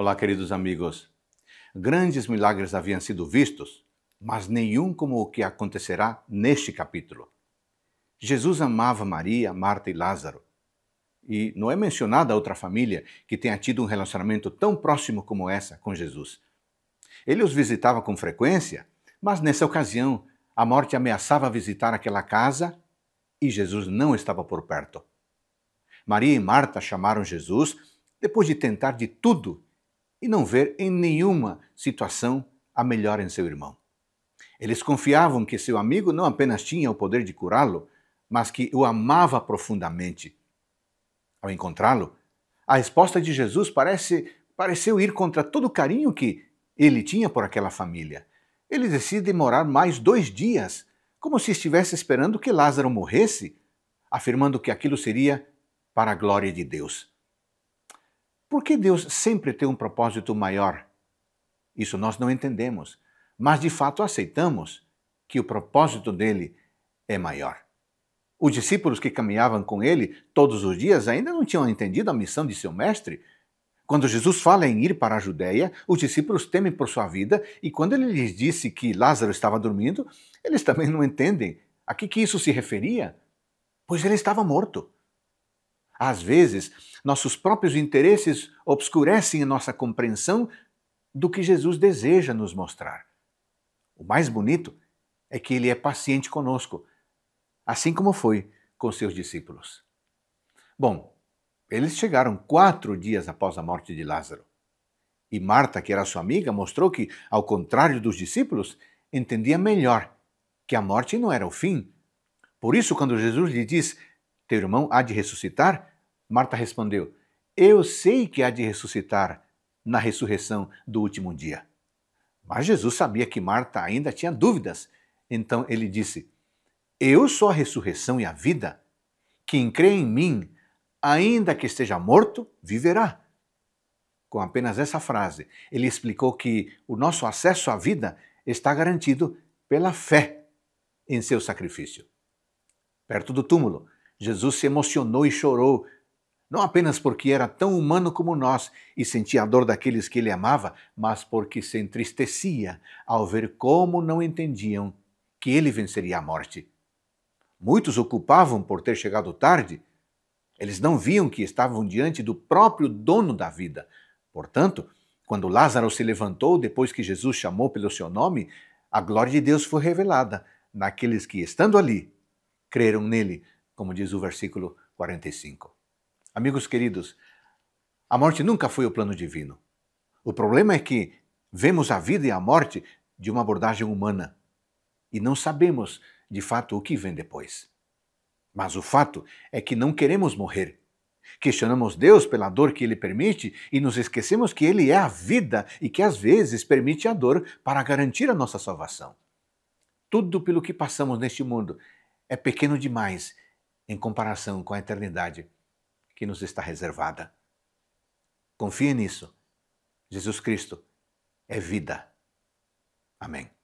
Olá, queridos amigos. Grandes milagres haviam sido vistos, mas nenhum como o que acontecerá neste capítulo. Jesus amava Maria, Marta e Lázaro. E não é mencionada outra família que tenha tido um relacionamento tão próximo como essa com Jesus. Ele os visitava com frequência, mas nessa ocasião a morte ameaçava visitar aquela casa e Jesus não estava por perto. Maria e Marta chamaram Jesus depois de tentar de tudo e não ver em nenhuma situação a melhor em seu irmão. Eles confiavam que seu amigo não apenas tinha o poder de curá-lo, mas que o amava profundamente. Ao encontrá-lo, a resposta de Jesus parece pareceu ir contra todo o carinho que ele tinha por aquela família. Ele decide demorar mais dois dias, como se estivesse esperando que Lázaro morresse, afirmando que aquilo seria para a glória de Deus. Porque Deus sempre tem um propósito maior. Isso nós não entendemos, mas de fato aceitamos que o propósito dele é maior. Os discípulos que caminhavam com ele todos os dias ainda não tinham entendido a missão de seu mestre. Quando Jesus fala em ir para a Judéia, os discípulos temem por sua vida, e quando ele lhes disse que Lázaro estava dormindo, eles também não entendem a que, que isso se referia, pois ele estava morto. Às vezes, nossos próprios interesses obscurecem a nossa compreensão do que Jesus deseja nos mostrar. O mais bonito é que ele é paciente conosco, assim como foi com seus discípulos. Bom, eles chegaram quatro dias após a morte de Lázaro. E Marta, que era sua amiga, mostrou que, ao contrário dos discípulos, entendia melhor que a morte não era o fim. Por isso, quando Jesus lhe diz teu irmão há de ressuscitar? Marta respondeu: Eu sei que há de ressuscitar na ressurreição do último dia. Mas Jesus sabia que Marta ainda tinha dúvidas. Então ele disse: Eu sou a ressurreição e a vida. Quem crê em mim, ainda que esteja morto, viverá. Com apenas essa frase, ele explicou que o nosso acesso à vida está garantido pela fé em seu sacrifício. Perto do túmulo, Jesus se emocionou e chorou, não apenas porque era tão humano como nós e sentia a dor daqueles que ele amava, mas porque se entristecia ao ver como não entendiam que ele venceria a morte. Muitos ocupavam por ter chegado tarde. Eles não viam que estavam diante do próprio dono da vida. Portanto, quando Lázaro se levantou depois que Jesus chamou pelo seu nome, a glória de Deus foi revelada naqueles que, estando ali, creram nele como diz o versículo 45. Amigos queridos, a morte nunca foi o plano divino. O problema é que vemos a vida e a morte de uma abordagem humana e não sabemos de fato o que vem depois. Mas o fato é que não queremos morrer. Questionamos Deus pela dor que Ele permite e nos esquecemos que Ele é a vida e que às vezes permite a dor para garantir a nossa salvação. Tudo pelo que passamos neste mundo é pequeno demais em comparação com a eternidade que nos está reservada. Confie nisso. Jesus Cristo é vida. Amém.